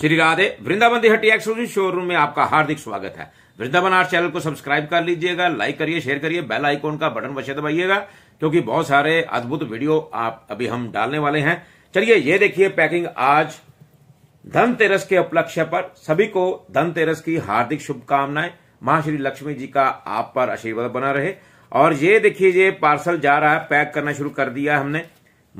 श्री राधे वृंदावन हट्टी exclusive showroom में आपका हार्दिक स्वागत है वृंदावन आर्ट चैनल को सब्सक्राइब कर लीजिएगा लाइक करिए शेयर करिए बेल आइकॉन का बटन वश्य दबाइएगा क्योंकि बहुत सारे अद्भुत वीडियो आप अभी हम डालने वाले हैं चलिए ये देखिए पैकिंग आज धनतेरस के उपलक्ष्य पर सभी को धनतेरस की हार्दिक शुभकामनाएं महाश्री लक्ष्मी जी का आप पर आशीर्वाद बना रहे और ये देखिए ये पार्सल जा रहा है पैक करना शुरू कर दिया हमने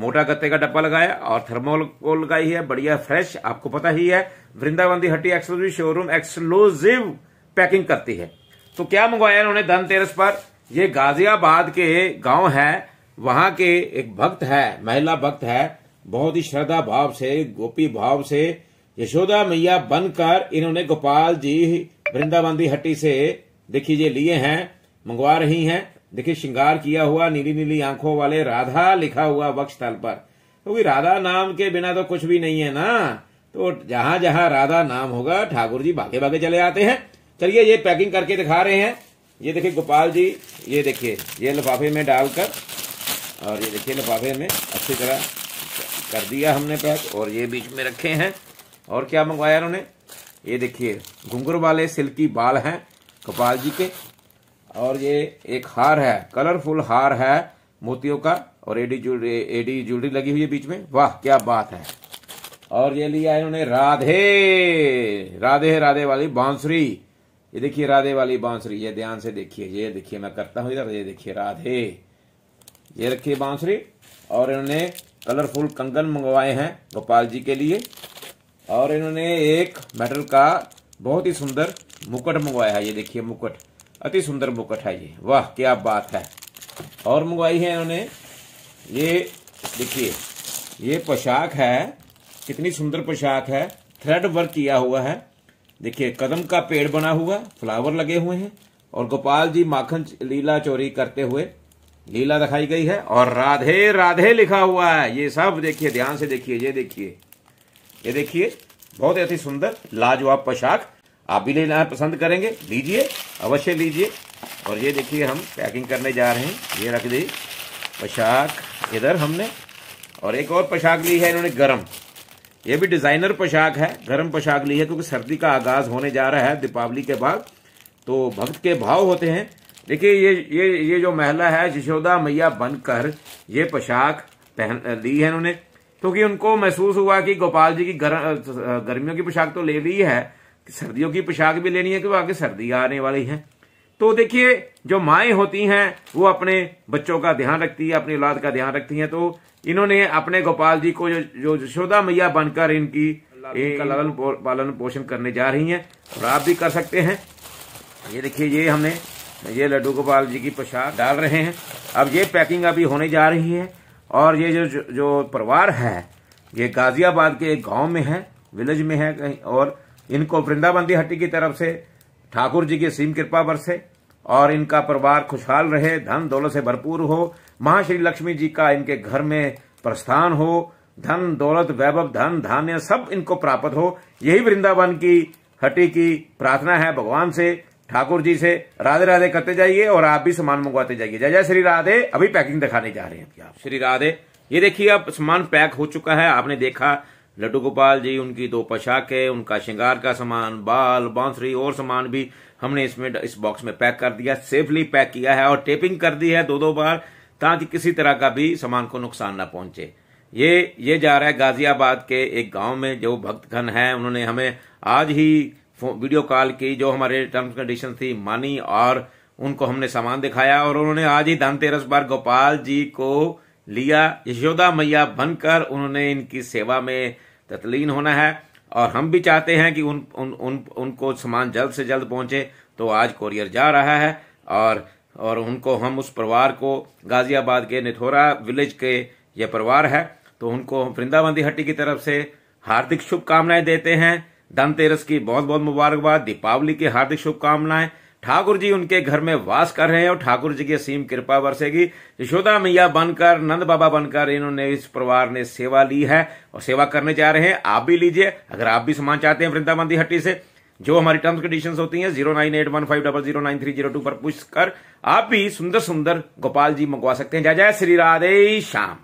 मोटा गत्ते का डब्बा लगाया और को लगाई है बढ़िया फ्रेश आपको पता ही है वृंदावन दी हट्टी एक्सक्लूसिव शोरूम एक्सक्लूसिव पैकिंग करती है तो क्या मंगवाया इन्होंने धनतेरस पर ये गाजियाबाद के गांव है वहां के एक भक्त है महिला भक्त है बहुत ही श्रद्धा भाव से गोपी भाव से यशोदा मैया बनकर इन्होंने गोपाल जी वृंदावन दी हट्टी से देखिए लिए हैं मंगवा रही हैं देखिए श्रृंगार किया हुआ नीली नीली आंखों वाले राधा लिखा हुआ वक्ष स्थल पर क्योंकि तो राधा नाम के बिना तो कुछ भी नहीं है ना तो जहां जहां राधा नाम होगा ठाकुर जी भागे भागे चले आते हैं चलिए ये पैकिंग करके दिखा रहे हैं ये देखिए गोपाल जी ये देखिए ये लिफाफे में डालकर और ये देखिए लिफाफे में अच्छी तरह कर दिया हमने पैक और ये बीच में रखे हैं और क्या मंगवाया उन्होंने ये देखिए घुंघरू वाले सिल्की बाल हैं गोपाल जी के और ये एक हार है कलरफुल हार है मोतियों का और एडी ज्वेलरी एडी ज्वेलरी लगी हुई है बीच में वाह क्या बात है और ये लिया इन्होंने राधे राधे राधे वाली बांसुरी ये देखिए राधे वाली बांसुरी ये ध्यान से देखिए ये देखिए मैं करता हूँ इधर ये देखिए राधे ये रखिए बांसुरी और इन्होंने कलरफुल कंगन मंगवाए हैं गोपाल जी के लिए और इन्होंने एक मेटल का बहुत ही सुंदर मुकुट मंगवाया है ये देखिए मुकुट अति सुंदर बुकट है ये वाह क्या बात है और मंगवाई है उन्होंने ये देखिए ये पोशाक है कितनी सुंदर पोशाक है थ्रेड वर्क किया हुआ है देखिए कदम का पेड़ बना हुआ फ्लावर लगे हुए हैं और गोपाल जी माखन लीला चोरी करते हुए लीला दिखाई गई है और राधे राधे लिखा हुआ है ये सब देखिए ध्यान से देखिए ये देखिए ये देखिए बहुत ही अति सुंदर लाजवाब पोशाक आप भी लेना पसंद करेंगे लीजिए अवश्य लीजिए और ये देखिए हम पैकिंग करने जा रहे हैं ये रख दी पोशाक इधर हमने और एक और पोशाक ली है इन्होंने गर्म ये भी डिज़ाइनर पोशाक है गर्म पोशाक ली है क्योंकि सर्दी का आगाज़ होने जा रहा है दीपावली के बाद तो भक्त के भाव होते हैं देखिए ये ये ये जो महिला है यशोदा मैया बनकर ये पोशाक पहन ली है इन्होंने क्योंकि उनको महसूस हुआ कि गोपाल जी की गर, गर्मियों की पोशाक तो ले ली है सर्दियों की पोशाक भी लेनी है क्योंकि आगे सर्दी आने वाली है तो देखिए जो माए होती हैं वो अपने बच्चों का ध्यान रखती है अपनी औलाद का ध्यान रखती हैं तो इन्होंने अपने गोपाल जी को जो यशोदा मैया बनकर इनकी लालन पालन पोषण करने जा रही हैं और आप भी कर सकते हैं ये देखिए ये हमने ये लड्डू गोपाल जी की पोशाक डाल रहे हैं अब ये पैकिंग अभी होने जा रही है और ये जो जो परिवार है ये गाजियाबाद के एक गाँव में है विलेज में है कहीं और इनको वृंदावन दी हट्टी की तरफ से ठाकुर जी की सीम कृपा बरसे और इनका परिवार खुशहाल रहे धन दौलत से भरपूर हो महाश्री लक्ष्मी जी का इनके घर में प्रस्थान हो धन दौलत वैभव धन धान्य सब इनको प्राप्त हो यही वृंदावन की हटी की प्रार्थना है भगवान से ठाकुर जी से राधे राधे करते जाइए और आप भी सामान मंगवाते जाइए जय जय श्री राधे अभी पैकिंग दिखाने जा रहे हैं आप श्री राधे ये देखिए अब सामान पैक हो चुका है आपने देखा लड्डू गोपाल जी उनकी दो पोशाकें उनका श्रृंगार का सामान बाल बांसुरी और सामान भी हमने इसमें इस बॉक्स में पैक कर दिया सेफली पैक किया है और टेपिंग कर दी है दो दो बार ताकि किसी तरह का भी सामान को नुकसान ना पहुंचे ये ये जा रहा है गाजियाबाद के एक गांव में जो भक्तगण है उन्होंने हमें आज ही वीडियो कॉल की जो हमारे टर्म्स कंडीशन थी मानी और उनको हमने सामान दिखाया और उन्होंने आज ही धनतेरस बार गोपाल जी को लिया यशोदा मैया बनकर उन्होंने इनकी सेवा में तत्लीन होना है और हम भी चाहते हैं कि उन उन उन उनको सामान जल्द से जल्द पहुंचे तो आज कोरियर जा रहा है और और उनको हम उस परिवार को गाजियाबाद के निथोरा विलेज के ये परिवार है तो उनको हम वृंदावन हट्टी की तरफ से हार्दिक शुभकामनाएं देते हैं धनतेरस की बहुत बहुत मुबारकबाद दीपावली की हार्दिक शुभकामनाएं ठाकुर जी उनके घर में वास कर रहे हैं और ठाकुर जी की असीम कृपा बरसेगी यशोदा मैया बनकर नंद बाबा बनकर इन्होंने इस परिवार ने सेवा ली है और सेवा करने जा रहे हैं आप भी लीजिए अगर आप भी सामान चाहते हैं वृंदावन दी हट्टी से जो हमारी टर्म्स कंडीशंस होती हैं zero nine eight one five double zero nine three zero two पर पूछ कर आप भी सुंदर सुंदर गोपाल जी मंगवा सकते हैं जय जय श्री राधे श्याम